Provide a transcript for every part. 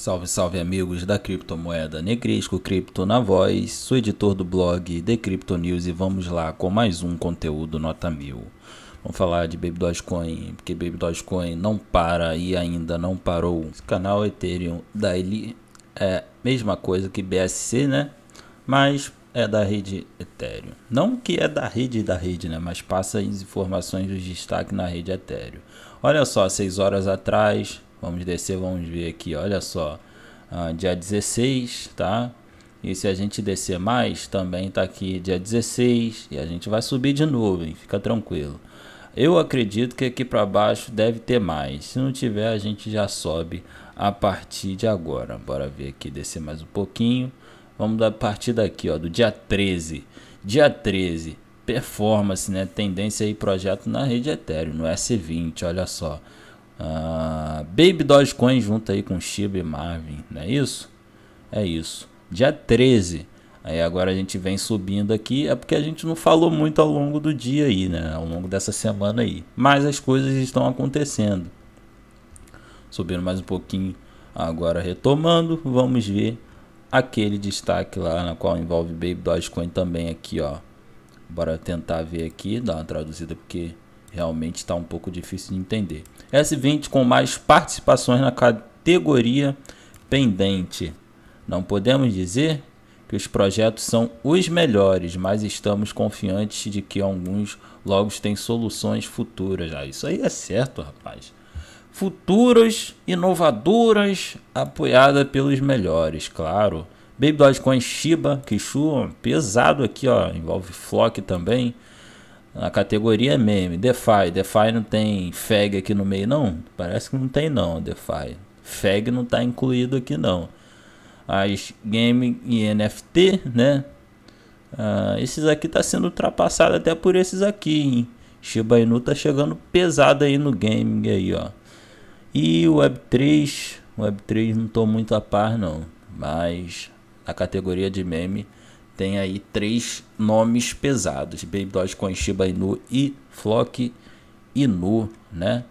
Salve, salve amigos da criptomoeda Negresco Cripto na voz, sou editor do blog The Crypto News e vamos lá com mais um conteúdo nota mil. Vamos falar de Baby Dogecoin, porque Baby Dogecoin não para e ainda não parou. Esse canal Ethereum Daily é mesma coisa que BSC, né? Mas é da rede Ethereum. Não que é da rede da rede, né? Mas passa as informações de destaque na rede Ethereum. Olha só, seis horas atrás, Vamos descer, vamos ver aqui, olha só. Ah, dia 16, tá? E se a gente descer mais, também tá aqui dia 16 e a gente vai subir de novo, hein? fica tranquilo. Eu acredito que aqui para baixo deve ter mais. Se não tiver, a gente já sobe a partir de agora. Bora ver aqui, descer mais um pouquinho. Vamos dar partir daqui, ó, do dia 13. Dia 13, performance, né? Tendência e projeto na rede Ethereum, no S20, olha só. Uh, Baby Dogecoin junto aí com Shiba e Marvin, não é isso? É isso. Dia 13. Aí agora a gente vem subindo aqui, é porque a gente não falou muito ao longo do dia aí, né? Ao longo dessa semana aí. Mas as coisas estão acontecendo. Subindo mais um pouquinho, agora retomando, vamos ver aquele destaque lá na qual envolve Baby Dogecoin também aqui, ó. Bora tentar ver aqui, dá uma traduzida porque Realmente está um pouco difícil de entender. S20 com mais participações na categoria pendente. Não podemos dizer que os projetos são os melhores, mas estamos confiantes de que alguns logo têm soluções futuras. Ah, isso aí é certo, rapaz. Futuras, inovadoras, apoiada pelos melhores, claro. Baby Dogecoin Shiba, Kishu, pesado aqui, ó, envolve Flock também. A categoria é meme. DeFi. DeFi não tem FEG aqui no meio, não? Parece que não tem, não. DeFi. FEG não está incluído aqui, não. As game e NFT, né? Ah, esses aqui tá sendo ultrapassado até por esses aqui, hein? Shiba Inu tá chegando pesado aí no gaming aí, ó. E o Web3, Web3 não tô muito a par não, mas a categoria de meme tem aí três nomes pesados: Baby Dogecoin, Shiba Inu e Flock Inu, né?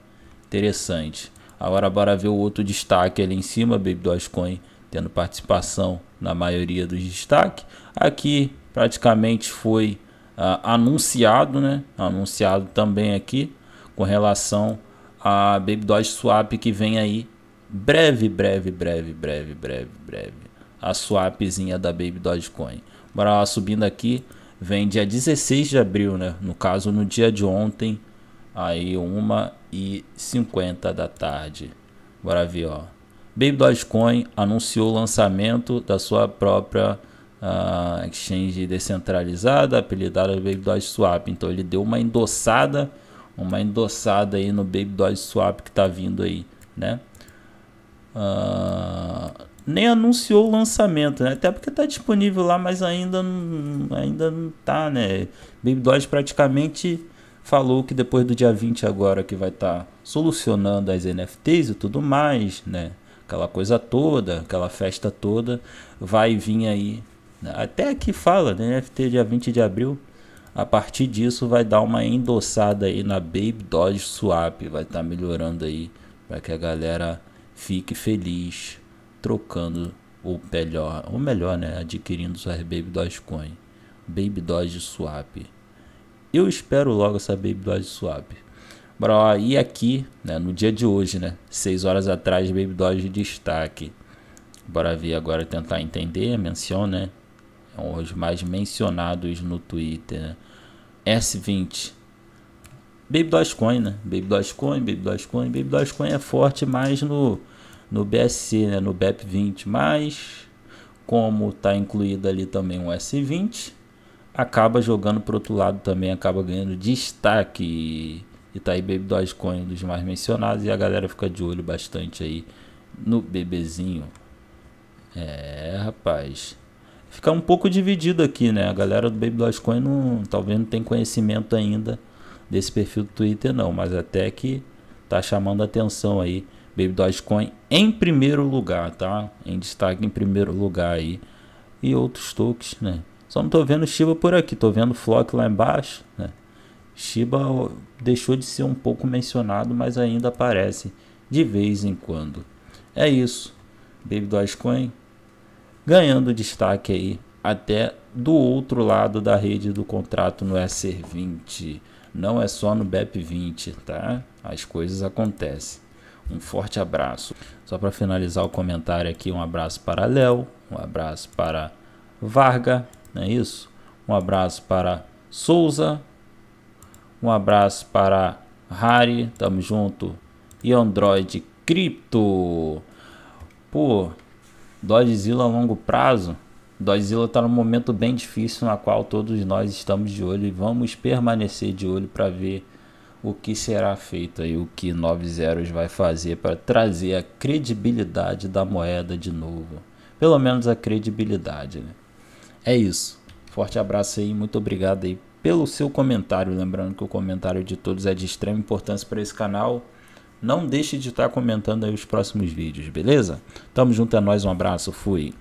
Interessante. Agora bora ver o outro destaque ali em cima, Baby Dogecoin tendo participação na maioria dos destaques. Aqui praticamente foi uh, anunciado, né? Anunciado também aqui com relação a Baby Doge Swap que vem aí breve, breve, breve, breve, breve, breve. A swapzinha da Baby Dogecoin. Bora lá, subindo aqui. Vem dia 16 de abril, né? No caso, no dia de ontem. Aí, 1 e 50 da tarde. Bora ver, ó. Baby Dogecoin anunciou o lançamento da sua própria uh, exchange descentralizada, apelidada Baby Doge Swap. Então, ele deu uma endossada, uma endossada aí no Baby Doge Swap que tá vindo aí, né? Uh, nem anunciou o lançamento, né? até porque está disponível lá, mas ainda não, ainda não tá, né? Baby Dodge praticamente falou que depois do dia 20 agora que vai estar tá solucionando as NFTs e tudo mais, né? Aquela coisa toda, aquela festa toda, vai vir aí. Né? Até que fala, né? NFT dia 20 de abril. A partir disso vai dar uma endossada aí na Baby Dodge Swap, vai estar tá melhorando aí para que a galera fique feliz trocando ou melhor, ou melhor, né, adquirindo suas Baby Dogecoin, Baby Doge Swap. Eu espero logo essa Baby Doge Swap. Bora lá, e aqui, né, no dia de hoje, né, 6 horas atrás, Baby Doge destaque. Bora ver agora tentar entender menciona né? É um dos mais mencionados no Twitter, né? S20 Baby Dogecoin, né? Baby Dogecoin, Baby Dogecoin, Baby Dogecoin é forte mais no no BSC, né, no BEP20, mas como está incluído ali também um S20, acaba jogando para outro lado também, acaba ganhando destaque. E tá aí Baby Dogecoin, um dos mais mencionados, e a galera fica de olho bastante aí no bebezinho. É, rapaz. Fica um pouco dividido aqui, né? A galera do Baby Dogecoin não, talvez não tenha conhecimento ainda desse perfil do Twitter não, mas até que tá chamando atenção aí Baby Dogecoin em primeiro lugar, tá? Em destaque em primeiro lugar aí. E outros tokens, né? Só não tô vendo Shiba por aqui, tô vendo Flock lá embaixo, né? Shiba deixou de ser um pouco mencionado, mas ainda aparece de vez em quando. É isso. Baby Dogecoin ganhando destaque aí até do outro lado da rede do contrato no SR20. Não é só no BEP20, tá? As coisas acontecem. Um forte abraço. Só para finalizar o comentário aqui, um abraço para Léo, um abraço para Varga, não é isso? Um abraço para Souza, um abraço para Harry, tamo junto. E Android Crypto. Pô, Dodgezilla a longo prazo. Dodgezilla está num momento bem difícil na qual todos nós estamos de olho e vamos permanecer de olho para ver o que será feito aí o que Nove Zeros vai fazer para trazer a credibilidade da moeda de novo. Pelo menos a credibilidade. Né? É isso. Forte abraço aí, muito obrigado aí pelo seu comentário. Lembrando que o comentário de todos é de extrema importância para esse canal. Não deixe de estar tá comentando aí os próximos vídeos, beleza? Tamo junto, é nóis, um abraço, fui!